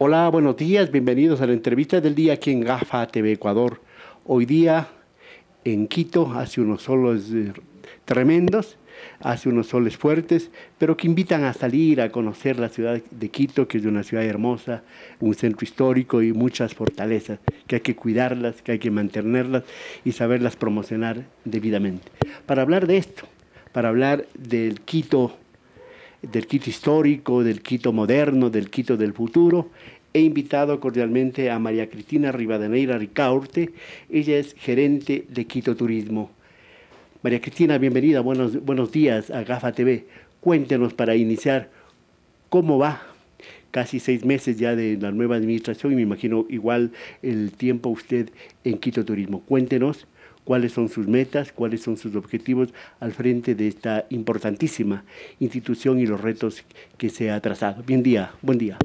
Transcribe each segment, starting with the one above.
Hola, buenos días, bienvenidos a la entrevista del día aquí en GAFA TV Ecuador. Hoy día en Quito hace unos solos tremendos, hace unos soles fuertes, pero que invitan a salir a conocer la ciudad de Quito, que es una ciudad hermosa, un centro histórico y muchas fortalezas, que hay que cuidarlas, que hay que mantenerlas y saberlas promocionar debidamente. Para hablar de esto, para hablar del Quito, del Quito histórico, del Quito moderno, del Quito del futuro. He invitado cordialmente a María Cristina Rivadeneira Ricaurte, ella es gerente de Quito Turismo. María Cristina, bienvenida, buenos, buenos días a GAFA TV. Cuéntenos para iniciar cómo va casi seis meses ya de la nueva administración y me imagino igual el tiempo usted en Quito Turismo. Cuéntenos cuáles son sus metas, cuáles son sus objetivos al frente de esta importantísima institución y los retos que se ha trazado. Bien día, buen día.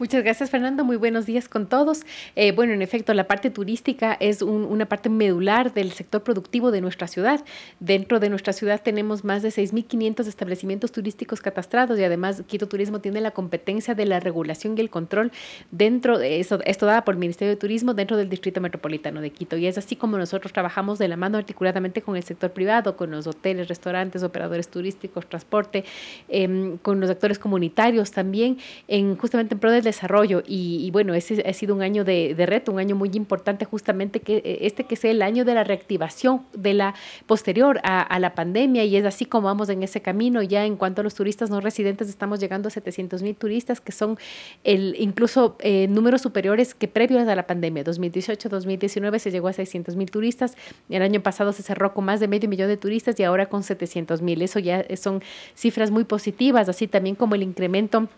Muchas gracias, Fernando. Muy buenos días con todos. Eh, bueno, en efecto, la parte turística es un, una parte medular del sector productivo de nuestra ciudad. Dentro de nuestra ciudad tenemos más de 6.500 establecimientos turísticos catastrados y además Quito Turismo tiene la competencia de la regulación y el control dentro, de eso, esto dada por el Ministerio de Turismo dentro del Distrito Metropolitano de Quito. Y es así como nosotros trabajamos de la mano articuladamente con el sector privado, con los hoteles, restaurantes, operadores turísticos, transporte, em, con los actores comunitarios también, en justamente pro del desarrollo y, bueno, ese ha sido un año de, reto, un año muy importante justamente que eh, este que sea el año de la reactivación de la posterior a, la pandemia y es así como vamos en ese camino. Ya en cuanto a los turistas no residentes, estamos llegando a 700 mil turistas que son el, incluso eh, números superiores que previos a la pandemia. 2018-2019 se llegó a 600 mil turistas, el año pasado se cerró con más de medio millón de turistas y ahora con 700 mil. Eso ya eh, son cifras muy positivas, así también como el incremento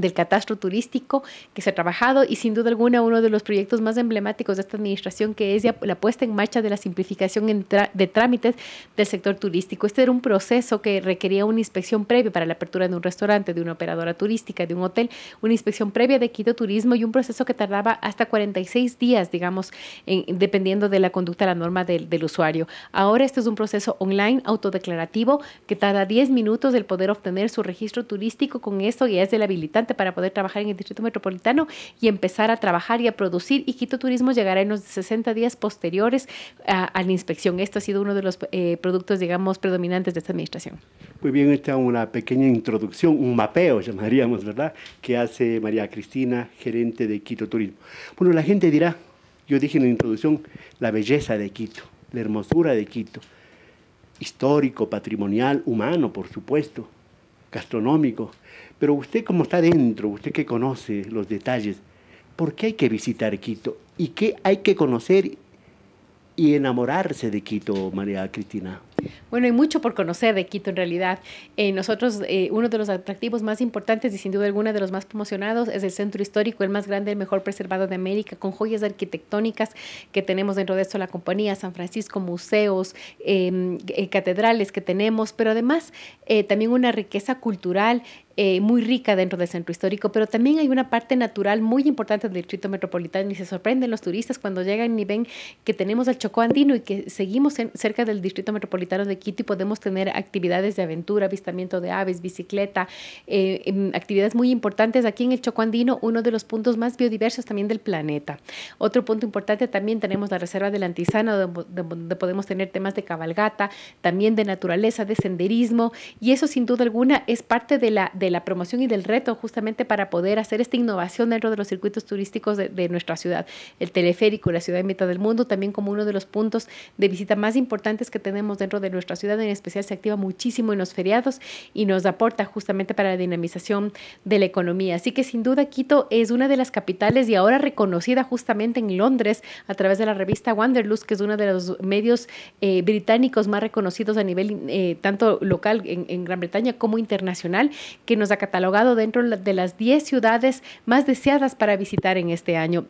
del catastro turístico que se ha trabajado y sin duda alguna uno de los proyectos más emblemáticos de esta administración que es la puesta en marcha de la simplificación de trámites del sector turístico. Este era un proceso que requería una inspección previa para la apertura de un restaurante, de una operadora turística, de un hotel, una inspección previa de Quito Turismo y un proceso que tardaba hasta 46 días, digamos, dependiendo de la conducta, la norma del, usuario. Ahora este es un proceso online autodeclarativo que tarda 10 minutos el poder obtener su registro turístico con esto y es del habilitante para poder trabajar en el Distrito Metropolitano y empezar a trabajar y a producir. Y Quito Turismo llegará en los 60 días posteriores a, la inspección. Esto ha sido uno de los eh, productos, digamos, predominantes de esta administración. Muy bien, esta es una pequeña introducción, un mapeo, llamaríamos, ¿verdad?, que hace María Cristina, gerente de Quito Turismo. Bueno, la gente dirá, yo dije en la introducción, la belleza de Quito, la hermosura de Quito, histórico, patrimonial, humano, por supuesto, gastronómico, pero usted como está dentro, usted que conoce los detalles, ¿por qué hay que visitar Quito? ¿Y qué hay que conocer y enamorarse de Quito, María Cristina? Bueno, hay mucho por conocer de Quito en realidad. Eh, nosotros, eh, uno de los atractivos más importantes y sin duda alguna de los más promocionados es el centro histórico, el más grande, el mejor preservado de América, con joyas arquitectónicas que tenemos dentro de esto, la compañía, San Francisco, museos, em, eh, catedrales que tenemos, pero además también una riqueza cultural eh, muy rica dentro del centro histórico, pero también hay una parte natural muy importante del distrito metropolitano y se sorprenden los turistas cuando llegan y ven que tenemos el Chocó Andino y que seguimos cerca del distrito metropolitano de Quito y podemos tener actividades de aventura, avistamiento de aves, bicicleta, eh, em, actividades muy importantes aquí en el Chocó Andino, uno de los puntos más biodiversos también del planeta. Otro punto importante también tenemos la Reserva de la donde, podemos tener temas de cabalgata, también de naturaleza, de senderismo, y eso sin duda alguna es parte de la, la promoción y del reto justamente para poder hacer esta innovación dentro de los circuitos turísticos de, nuestra ciudad. El teleférico, la ciudad de mitad del mundo, también como uno de los puntos de visita más importantes que tenemos dentro de nuestra ciudad, en especial se activa muchísimo en los feriados y nos aporta justamente para la dinamización de la economía. Así que sin duda Quito es una de las capitales y ahora reconocida justamente en Londres a través de la revista Wanderlust, que es uno de los medios eh, británicos más reconocidos a nivel eh, tanto local en, en Gran Bretaña como internacional, que nos ha catalogado dentro de las 10 ciudades más deseadas para visitar en este año.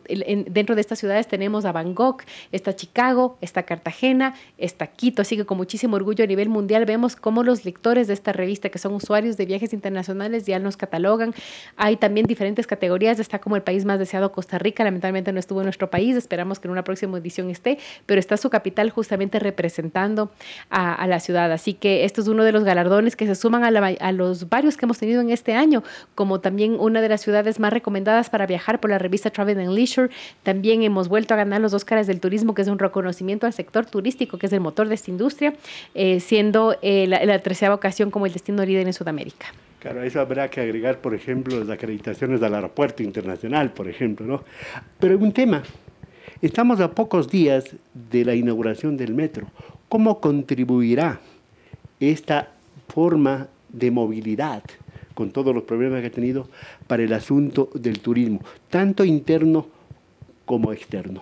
dentro de estas ciudades tenemos a Bangkok, está Chicago, está Cartagena, está Quito, así que con muchísimo orgullo a nivel mundial vemos cómo los lectores de esta revista, que son usuarios de viajes internacionales, ya nos catalogan. Hay también diferentes categorías, está como el país más deseado Costa Rica, lamentablemente no estuvo en nuestro país, esperamos que en una próxima edición esté, pero está su capital justamente representando a, la ciudad. Así que esto es uno de los galardones que se suman a los varios que hemos tenido en este año, como también una de las ciudades más recomendadas para viajar por la revista Travel and Leisure. También hemos vuelto a ganar los Óscares del Turismo, que es un reconocimiento al sector turístico, que es el motor de esta industria, eh, siendo eh, la, tercera ocasión como el destino líder en Sudamérica. Claro, eso habrá que agregar, por ejemplo, las acreditaciones del aeropuerto internacional, por ejemplo, ¿no? Pero un tema, estamos a pocos días de la inauguración del metro. ¿Cómo contribuirá esta forma de movilidad con todos los problemas que ha tenido para el asunto del turismo, tanto interno como externo.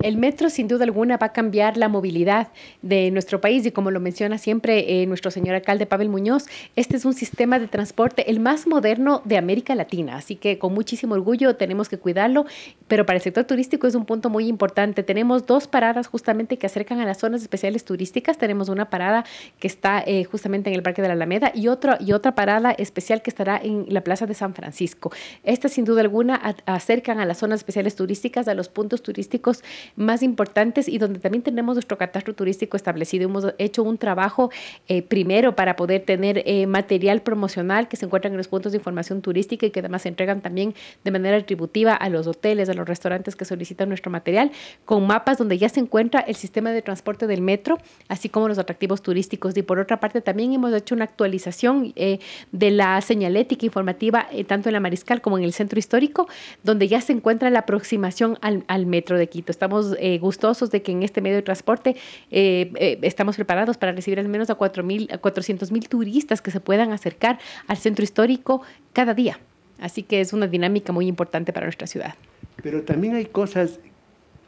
El metro sin duda alguna va a cambiar la movilidad de nuestro país y como lo menciona siempre eh, nuestro señor alcalde Pavel Muñoz, este es un sistema de transporte el más moderno de América Latina, así que con muchísimo orgullo tenemos que cuidarlo, pero para el sector turístico es un punto muy importante. Tenemos dos paradas justamente que acercan a las zonas especiales turísticas, tenemos una parada que está eh, justamente en el Parque de la Alameda y, otra y otra parada especial que estará en la Plaza de San Francisco. Estas sin duda alguna acercan a las zonas especiales turísticas, a los puntos turísticos más importantes y donde también tenemos nuestro catastro turístico establecido. Hemos hecho un trabajo eh, primero para poder tener eh, material promocional que se encuentran en los puntos de información turística y que además se entregan también de manera atributiva a los hoteles, a los restaurantes que solicitan nuestro material, con mapas donde ya se encuentra el sistema de transporte del metro, así como los atractivos turísticos. Y por otra parte, también hemos hecho una actualización eh, de la señalética informativa, tanto en la Mariscal como en el centro histórico, donde ya se encuentra la aproximación al, al metro de Quito. Estamos eh, gustosos de que en este medio de transporte eh, eh, estamos preparados para recibir al menos a, 4 400 mil turistas que se puedan acercar al centro histórico cada día. Así que es una dinámica muy importante para nuestra ciudad. Pero también hay cosas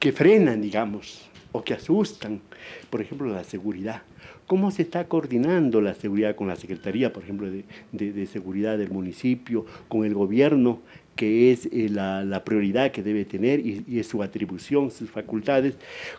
que frenan, digamos, o que asustan. Por ejemplo, la seguridad. ¿Cómo se está coordinando la seguridad con la Secretaría, por ejemplo, de Seguridad del municipio, con el gobierno? que es eh, la, prioridad que debe tener y, y, es su atribución, sus facultades,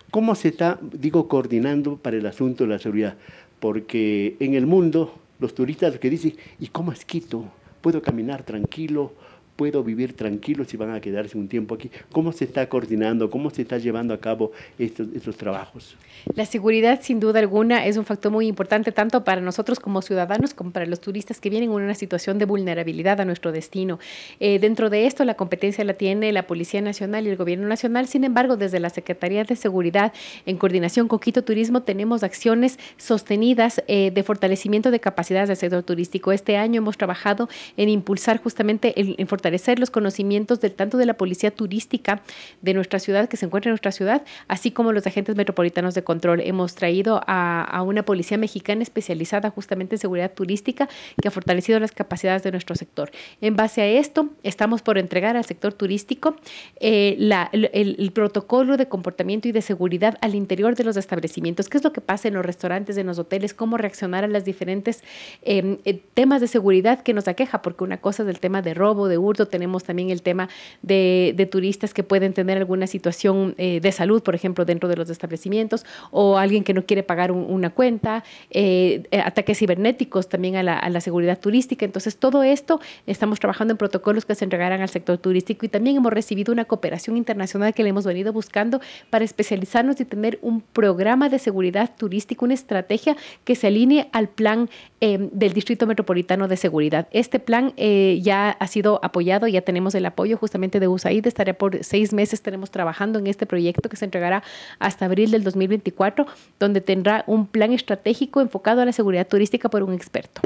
cómo se está, digo, coordinando para el asunto de la seguridad. Porque en el mundo, los turistas que dicen, ¿y cómo es Quito? ¿Puedo caminar tranquilo? puedo vivir tranquilo si van a quedarse un tiempo aquí? ¿Cómo se está coordinando? ¿Cómo se está llevando a cabo estos, trabajos? La seguridad, sin duda alguna, es un factor muy importante tanto para nosotros como ciudadanos como para los turistas que vienen en una situación de vulnerabilidad a nuestro destino. Eh, dentro de esto, la competencia la tiene la Policía Nacional y el Gobierno Nacional. Sin embargo, desde la Secretaría de Seguridad, en coordinación con Quito Turismo, tenemos acciones sostenidas eh, de fortalecimiento de capacidades del sector turístico. Este año hemos trabajado en impulsar justamente el, fortalecimiento fortalecer los conocimientos del tanto de la policía turística de nuestra ciudad, que se encuentra en nuestra ciudad, así como los agentes metropolitanos de control. Hemos traído a, una policía mexicana especializada justamente en seguridad turística que ha fortalecido las capacidades de nuestro sector. En base a esto, estamos por entregar al sector turístico eh, el, protocolo de comportamiento y de seguridad al interior de los establecimientos. ¿Qué es lo que pasa en los restaurantes, en los hoteles? ¿Cómo reaccionar a los diferentes em, eh, temas de seguridad que nos aqueja? Porque una cosa es el tema de robo, de uso, tenemos también el tema de, turistas que pueden tener alguna situación eh, de salud, por ejemplo, dentro de los establecimientos, o alguien que no quiere pagar una cuenta, eh, eh, ataques cibernéticos también a la, seguridad turística. Entonces, todo esto estamos trabajando en protocolos que se entregarán al sector turístico y también hemos recibido una cooperación internacional que le hemos venido buscando para especializarnos y tener un programa de seguridad turística, una estrategia que se alinee al plan del Distrito Metropolitano de Seguridad. Este plan ya ha sido apoyado ya tenemos el apoyo justamente de USAID, estaré por seis meses, tenemos trabajando en este proyecto que se entregará hasta abril del 2024, donde tendrá un plan estratégico enfocado a la seguridad turística por un experto.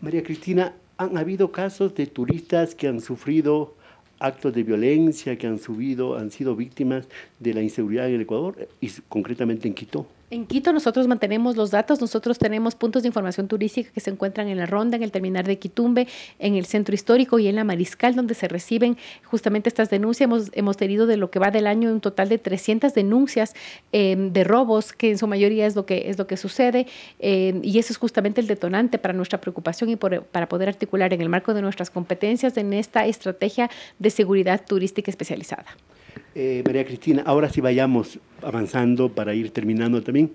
María Cristina, han habido casos de turistas que han sufrido actos de violencia, que han, subido, han sido víctimas de la inseguridad en el Ecuador y concretamente en Quito. En Quito nosotros mantenemos los datos, nosotros tenemos puntos de información turística que se encuentran en la Ronda, en el terminal de Quitumbe, en el centro histórico y en la Mariscal, donde se reciben justamente estas denuncias. Hemos, tenido de lo que va del año un total de 300 denuncias eh, de robos, que en su mayoría es lo que, es lo que sucede, eh, y eso es justamente el detonante para nuestra preocupación y para poder articular en el marco de nuestras competencias en esta estrategia de seguridad turística especializada. Eh, María Cristina, ahora sí vayamos avanzando para ir terminando también.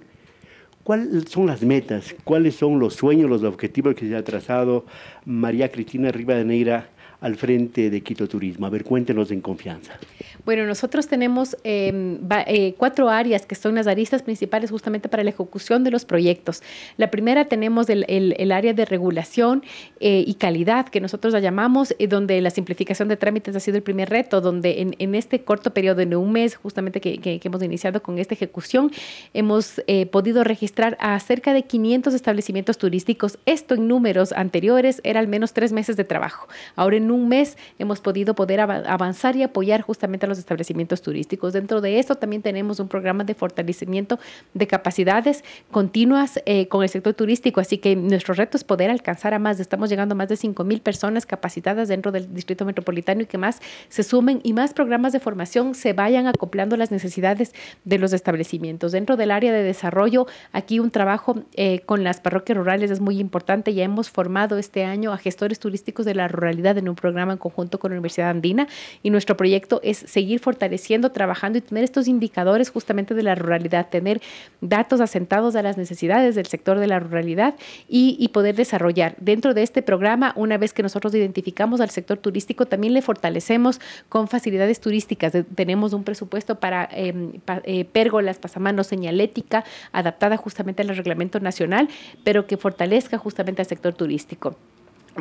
¿Cuáles son las metas? ¿Cuáles son los sueños, los objetivos que se ha trazado María Cristina Rivadeneira al frente de Quito Turismo. A ver, cuéntenos en confianza. Bueno, nosotros tenemos em, eh, cuatro áreas que son las aristas principales justamente para la ejecución de los proyectos. La primera tenemos el, área de regulación eh, y calidad, que nosotros la llamamos, eh, donde la simplificación de trámites ha sido el primer reto, donde en, este corto periodo de un mes, justamente que, hemos iniciado con esta ejecución, hemos podido registrar a cerca de 500 establecimientos turísticos. Esto en números anteriores era al menos tres meses de trabajo. Ahora en un mes hemos podido poder avanzar y apoyar justamente a los establecimientos turísticos. Dentro de esto también tenemos un programa de fortalecimiento de capacidades continuas eh, con el sector turístico, así que nuestro reto es poder alcanzar a más. Estamos llegando a más de 5 mil personas capacitadas dentro del Distrito Metropolitano y que más se sumen y más programas de formación se vayan acoplando las necesidades de los establecimientos. Dentro del área de desarrollo, aquí un trabajo eh, con las parroquias rurales es muy importante. Ya hemos formado este año a gestores turísticos de la ruralidad en un programa en conjunto con la Universidad Andina y nuestro proyecto es seguir fortaleciendo, trabajando y tener estos indicadores justamente de la ruralidad, tener datos asentados a las necesidades del sector de la ruralidad y, poder desarrollar. Dentro de este programa, una vez que nosotros identificamos al sector turístico, también le fortalecemos con facilidades turísticas. tenemos un presupuesto para em, eh, pérgolas, pasamanos, señalética, adaptada justamente al reglamento nacional, pero que fortalezca justamente al sector turístico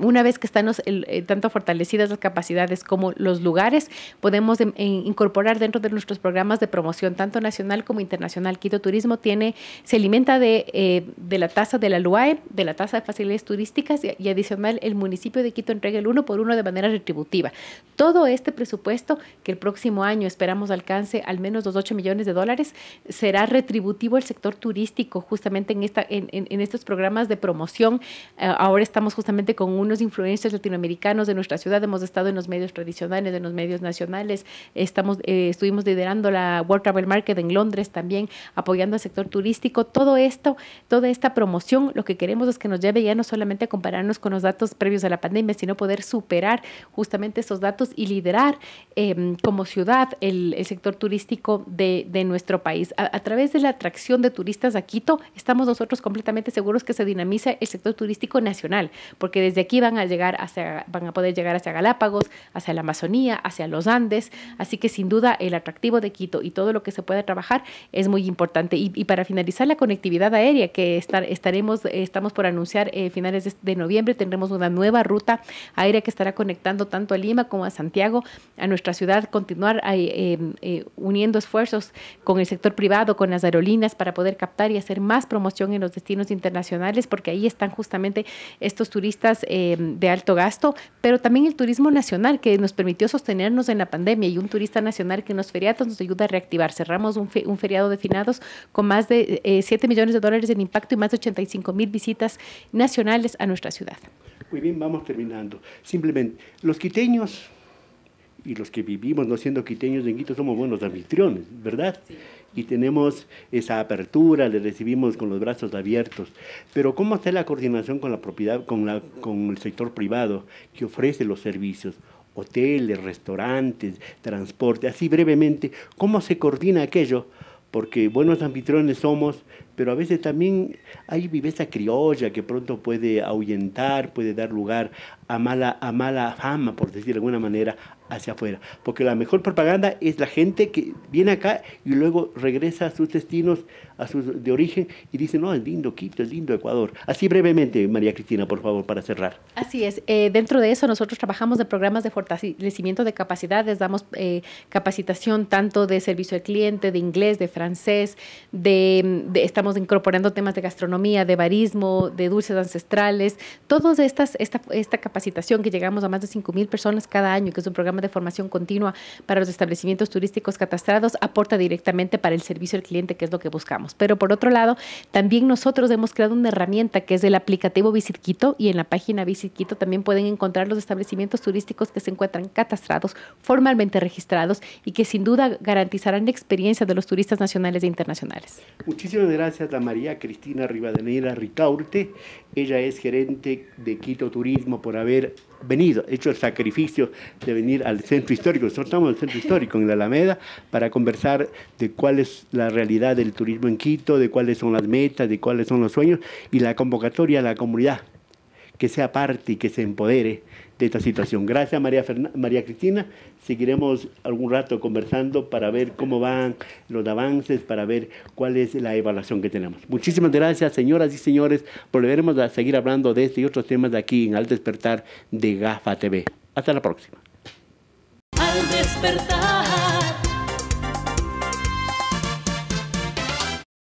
una vez que están eh, tanto fortalecidas las capacidades como los lugares, podemos em, eh, incorporar dentro de nuestros programas de promoción, tanto nacional como internacional. Quito Turismo tiene, se alimenta de, eh, la tasa de la LUAE, de la tasa de facilidades turísticas y, adicional el municipio de Quito entrega el uno por uno de manera retributiva. Todo este presupuesto que el próximo año esperamos alcance al menos los 8 millones de dólares será retributivo el sector turístico justamente en, esta, en, estos programas de promoción. ahora estamos justamente con un unos influencers latinoamericanos de nuestra ciudad, hemos estado en los medios tradicionales, en los medios nacionales, estamos, eh, estuvimos liderando la World Travel Market en Londres también, apoyando al sector turístico. Todo esto, toda esta promoción, lo que queremos es que nos lleve ya no solamente a compararnos con los datos previos a la pandemia, sino poder superar justamente esos datos y liderar em, como ciudad el, sector turístico de, nuestro país. a través de la atracción de turistas a Quito, estamos nosotros completamente seguros que se dinamiza el sector turístico nacional, porque desde aquí van a, llegar hacia, van a poder llegar hacia Galápagos, hacia la Amazonía, hacia los Andes. Así que sin duda el atractivo de Quito y todo lo que se puede trabajar es muy importante. Y, para finalizar la conectividad aérea que estaremos, estamos por anunciar eh, finales de, noviembre, tendremos una nueva ruta aérea que estará conectando tanto a Lima como a Santiago, a nuestra ciudad, continuar eh, eh, uniendo esfuerzos con el sector privado, con las aerolíneas para poder captar y hacer más promoción en los destinos internacionales, porque ahí están justamente estos turistas Em, de alto gasto, pero también el turismo nacional que nos permitió sostenernos en la pandemia y un turista nacional que en los feriados nos ayuda a reactivar. Cerramos un, feriado de finados con más de 7 eh, millones de dólares en impacto y más de 85 mil visitas nacionales a nuestra ciudad. Muy bien, vamos terminando. Simplemente, los quiteños y los que vivimos no siendo quiteños de Quito somos buenos anfitriones, ¿verdad? Sí y tenemos esa apertura, le recibimos con los brazos abiertos. Pero ¿cómo está la coordinación con la propiedad, con, la, con el sector privado que ofrece los servicios? Hoteles, restaurantes, transporte, así brevemente, ¿cómo se coordina aquello? Porque buenos anfitriones somos, pero a veces también hay viveza criolla que pronto puede ahuyentar, puede dar lugar a mala, a mala fama, por decir de alguna manera, hacia afuera. Porque la mejor propaganda es la gente que viene acá y luego regresa a sus destinos a de origen y dicen, no, es lindo Quito, es lindo Ecuador. Así brevemente, María Cristina, por favor, para cerrar. Así es. Eh, dentro de eso, nosotros trabajamos de programas de fortalecimiento de capacidades, damos eh, capacitación tanto de servicio al cliente, de inglés, de francés, de, estamos incorporando temas de gastronomía, de barismo, de dulces ancestrales, todas estas, esta, esta capacitación que llegamos a más de 5.000 personas cada año, que es un programa de formación continua para los establecimientos turísticos catastrados, aporta directamente para el servicio al cliente, que es lo que buscamos. Pero por otro lado, también nosotros hemos creado una herramienta que es el aplicativo Visit y en la página Visit también pueden encontrar los establecimientos turísticos que se encuentran catastrados, formalmente registrados y que sin duda garantizarán la experiencia de los turistas nacionales e internacionales. Muchísimas gracias a María Cristina Rivadeneira Ricaurte. Ella es gerente de Quito Turismo por haber venido, hecho el sacrificio de venir al centro histórico. Nosotros estamos en el centro histórico, en la Alameda, para conversar de cuál es la realidad del turismo en Quito, de cuáles son las metas, de cuáles son los sueños y la convocatoria a la comunidad que sea parte y que se empodere de esta situación. Gracias María, María Cristina. Seguiremos algún rato conversando para ver cómo van los avances, para ver cuál es la evaluación que tenemos. Muchísimas gracias, señoras y señores. Volveremos a seguir hablando de este y otros temas de aquí en Al Despertar de GAFA TV. Hasta la próxima.